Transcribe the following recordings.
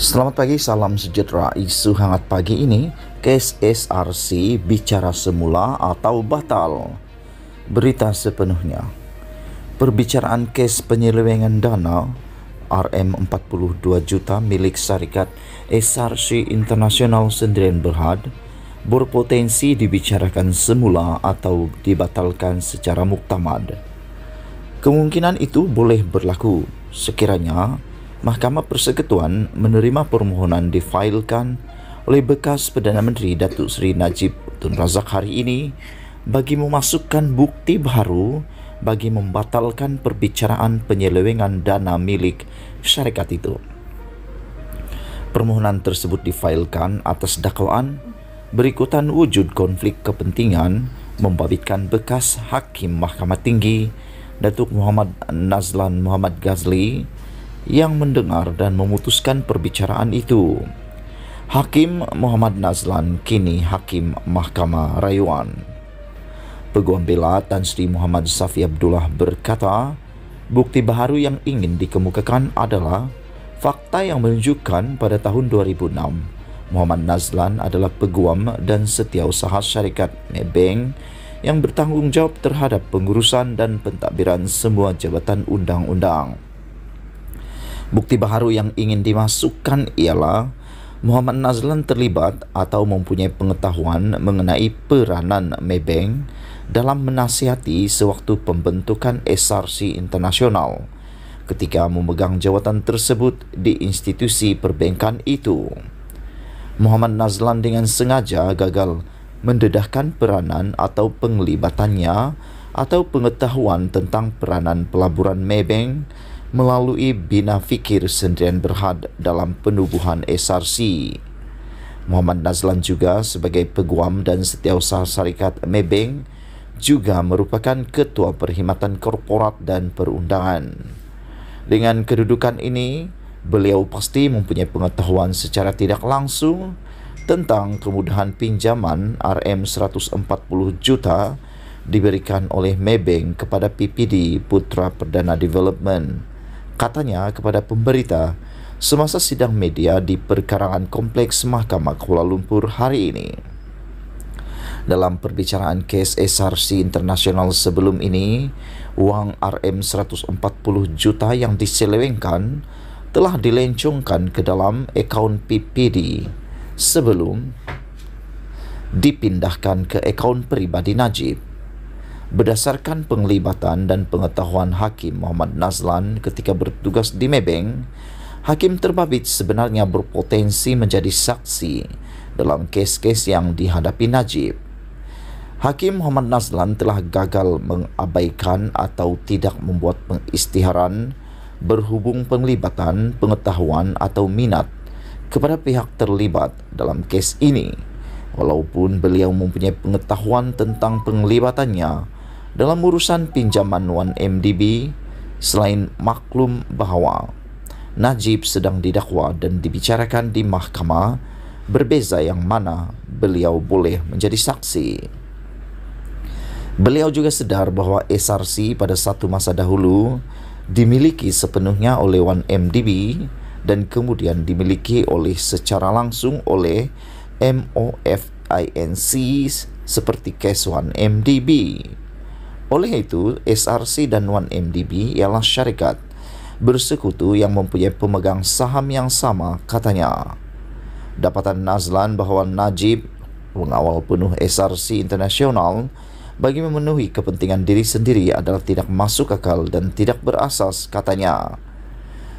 Selamat pagi, salam sejahtera. Isu hangat pagi ini, case SRC bicara semula atau batal. Berita sepenuhnya. Perbicaraan case penyelewengan dana RM42 juta milik syarikat SRC International Sendirian Berhad berpotensi dibicarakan semula atau dibatalkan secara muktamad. Kemungkinan itu boleh berlaku sekiranya Mahkamah Persekutuan menerima permohonan difailkan oleh bekas Perdana Menteri Datuk Seri Najib Tun Razak hari ini bagi memasukkan bukti baru bagi membatalkan perbicaraan penyelewengan dana milik syarikat itu. Permohonan tersebut difailkan atas dakwaan berikutan wujud konflik kepentingan membabitkan bekas Hakim Mahkamah Tinggi Datuk Muhammad Nazlan Muhammad Ghazli yang mendengar dan memutuskan perbicaraan itu. Hakim Muhammad Nazlan kini Hakim Mahkamah Rayuan. Peguam bela Tan Sri Muhammad Safi Abdullah berkata, bukti baru yang ingin dikemukakan adalah fakta yang menunjukkan pada tahun 2006 Muhammad Nazlan adalah peguam dan setiausaha syarikat Mebeng yang bertanggung jawab terhadap pengurusan dan pentadbiran semua jabatan undang-undang. Bukti baru yang ingin dimasukkan ialah Muhammad Nazlan terlibat atau mempunyai pengetahuan mengenai peranan Maybank dalam menasihati sewaktu pembentukan SRC internasional ketika memegang jawatan tersebut di institusi perbankan itu. Muhammad Nazlan dengan sengaja gagal mendedahkan peranan atau penglibatannya atau pengetahuan tentang peranan pelaburan Maybank melalui bina fikir Sendirian Berhad dalam penubuhan SRC. Muhammad Nazlan juga sebagai peguam dan setiausaha syarikat Mebeng juga merupakan ketua perkhidmatan korporat dan perundangan. Dengan kedudukan ini, beliau pasti mempunyai pengetahuan secara tidak langsung tentang kemudahan pinjaman RM 140 juta diberikan oleh Mebeng kepada PPD Putra Perdana Development Katanya kepada pemberita, semasa sidang media di perkarangan kompleks Mahkamah Kuala Lumpur hari ini. Dalam perbicaraan kes SRC internasional sebelum ini, uang RM 140 juta yang diselewengkan telah dilencungkan ke dalam akaun PPD sebelum dipindahkan ke akaun pribadi Najib. Berdasarkan penglibatan dan pengetahuan Hakim Muhammad Nazlan ketika bertugas di Mebeng, Hakim Terbabit sebenarnya berpotensi menjadi saksi dalam kes-kes yang dihadapi Najib. Hakim Muhammad Nazlan telah gagal mengabaikan atau tidak membuat pengistiharan berhubung penglibatan, pengetahuan atau minat kepada pihak terlibat dalam kes ini. Walaupun beliau mempunyai pengetahuan tentang penglibatannya, dalam urusan pinjaman 1MDB selain maklum bahwa Najib sedang didakwa dan dibicarakan di mahkamah berbeza yang mana beliau boleh menjadi saksi. Beliau juga sedar bahwa SRC pada satu masa dahulu dimiliki sepenuhnya oleh 1MDB dan kemudian dimiliki oleh secara langsung oleh MOFINC seperti case 1MDB. Oleh itu, SRC dan 1MDB ialah syarikat bersekutu yang mempunyai pemegang saham yang sama, katanya. Dapatan Nazlan bahawa Najib mengawal penuh SRC internasional bagi memenuhi kepentingan diri sendiri adalah tidak masuk akal dan tidak berasas, katanya.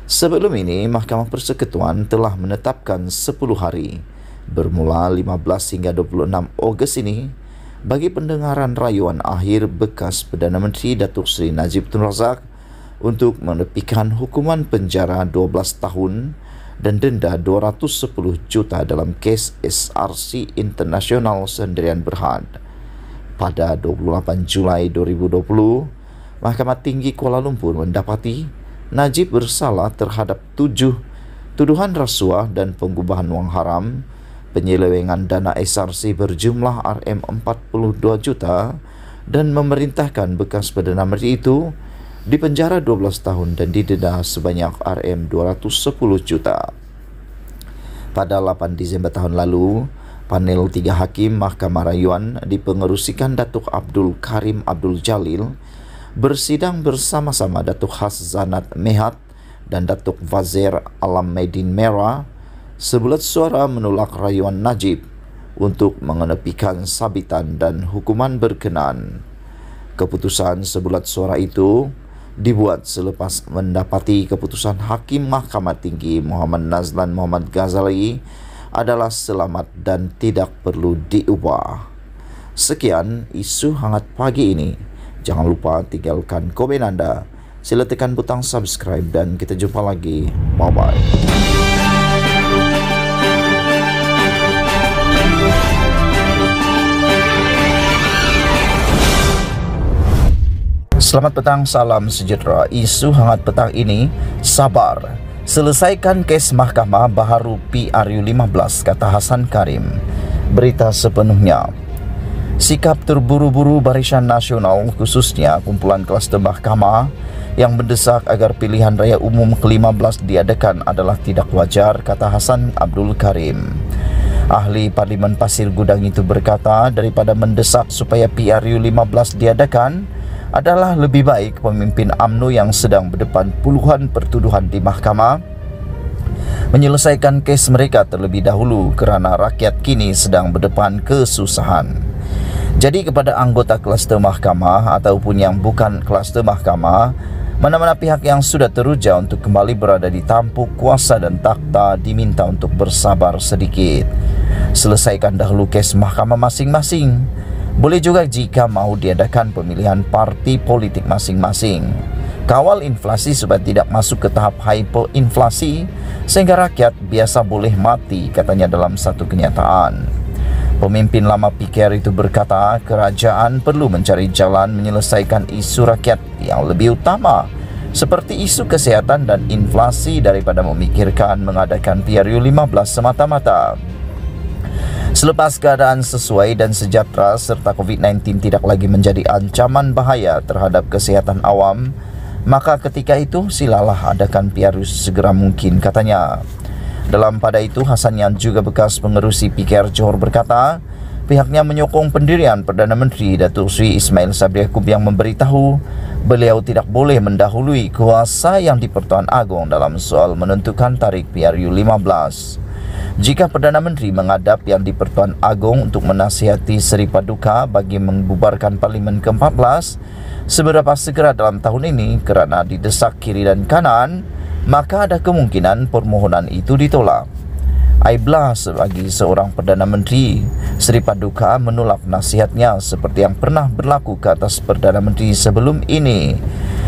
Sebelum ini, Mahkamah Persekutuan telah menetapkan 10 hari. Bermula 15 hingga 26 Ogos ini, bagi pendengaran rayuan akhir bekas Perdana Menteri Datuk Seri Najib Tun Razak untuk menepikan hukuman penjara 12 tahun dan denda 210 juta dalam kes SRC Internasional Sendirian Berhad. Pada 28 Julai 2020, Mahkamah Tinggi Kuala Lumpur mendapati Najib bersalah terhadap tujuh tuduhan rasuah dan penggubahan wang haram penyelewengan dana SRC berjumlah RM42 juta dan memerintahkan bekas Perdana Menteri itu dipenjara 12 tahun dan didenda sebanyak RM210 juta. Pada 8 Desember tahun lalu, panel tiga hakim Mahkamah Rayuan dipengerusikan Datuk Abdul Karim Abdul Jalil bersidang bersama-sama Datuk Hasanat Mehat dan Datuk Vazir Alam Medin Merah sebulat suara menolak rayuan Najib untuk mengenepikan sabitan dan hukuman berkenan. Keputusan sebulat suara itu dibuat selepas mendapati keputusan Hakim Mahkamah Tinggi Muhammad Nazlan Muhammad Ghazali adalah selamat dan tidak perlu diubah. Sekian isu hangat pagi ini. Jangan lupa tinggalkan komen Anda. Sila tekan butang subscribe dan kita jumpa lagi. Bye-bye. Selamat petang, salam sejahtera. Isu hangat petang ini, sabar. Selesaikan kes mahkamah baharu PRU15, kata Hasan Karim. Berita sepenuhnya. Sikap terburu-buru Barisan Nasional, khususnya kumpulan kluster mahkamah, yang mendesak agar pilihan raya umum ke-15 diadakan adalah tidak wajar, kata Hasan Abdul Karim. Ahli Parlimen Pasir Gudang itu berkata, daripada mendesak supaya PRU15 diadakan, adalah lebih baik pemimpin AMNO yang sedang berdepan puluhan pertuduhan di mahkamah menyelesaikan kes mereka terlebih dahulu kerana rakyat kini sedang berdepan kesusahan. Jadi kepada anggota kluster mahkamah ataupun yang bukan kluster mahkamah, mana-mana pihak yang sudah teruja untuk kembali berada di tampuk kuasa dan takhta diminta untuk bersabar sedikit. Selesaikan dahulu kes mahkamah masing-masing. Boleh juga jika mau diadakan pemilihan parti politik masing-masing. Kawal inflasi supaya tidak masuk ke tahap hyperinflasi sehingga rakyat biasa boleh mati katanya dalam satu kenyataan. Pemimpin lama pikir itu berkata, kerajaan perlu mencari jalan menyelesaikan isu rakyat yang lebih utama, seperti isu kesehatan dan inflasi daripada memikirkan mengadakan PRU 15 semata-mata. Selepas keadaan sesuai dan sejahtera serta COVID-19 tidak lagi menjadi ancaman bahaya terhadap kesehatan awam, maka ketika itu silalah adakan Piarus segera mungkin, katanya. Dalam pada itu Hasan yang juga bekas pengerusi PKR Johor berkata, pihaknya menyokong pendirian Perdana Menteri Datuk Sri Ismail Sabri Yaakob yang memberitahu beliau tidak boleh mendahului kuasa yang di-Pertuan Agong dalam soal menentukan tarikh PRU 15. Jika Perdana Menteri menghadap yang di Pertuan Agong untuk menasihati Seri Paduka bagi membubarkan Parlimen ke-14, seberapa segera dalam tahun ini kerana didesak kiri dan kanan, maka ada kemungkinan permohonan itu ditolak. Aiblah sebagai seorang Perdana Menteri, Seri Paduka menolak nasihatnya seperti yang pernah berlaku ke atas Perdana Menteri sebelum ini.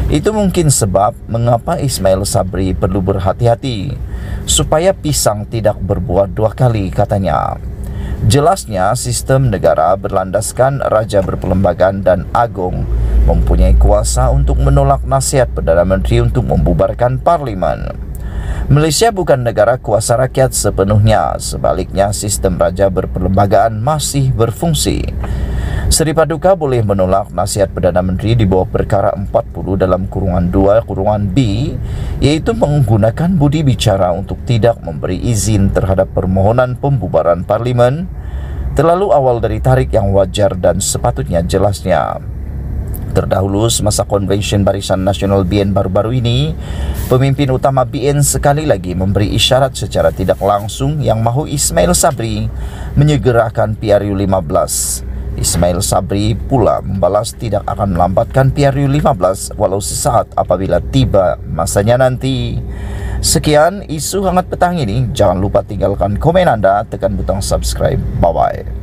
Itu mungkin sebab mengapa Ismail Sabri perlu berhati-hati. supaya pisang tidak berbuat dua kali katanya. Jelasnya sistem negara berlandaskan raja berperlembagaan dan agung mempunyai kuasa untuk menolak nasihat Perdana Menteri untuk membubarkan parlimen. Malaysia bukan negara kuasa rakyat sepenuhnya, sebaliknya sistem raja berperlembagaan masih berfungsi. Sri Paduka boleh menolak nasihat Perdana Menteri di bawah perkara 40 dalam kurungan 2 kurungan B yaitu menggunakan budi bicara untuk tidak memberi izin terhadap permohonan pembubaran parlimen terlalu awal dari tarik yang wajar dan sepatutnya jelasnya. Terdahulu semasa konvensyen Barisan Nasional BN baru-baru ini, pemimpin utama BN sekali lagi memberi isyarat secara tidak langsung yang mahu Ismail Sabri menyegerakan PRU 15. Ismail Sabri pula membalas tidak akan melambatkan PRU 15 walau sesaat apabila tiba masanya nanti. Sekian isu hangat petang ini. Jangan lupa tinggalkan komen Anda, tekan butang subscribe. Bye-bye.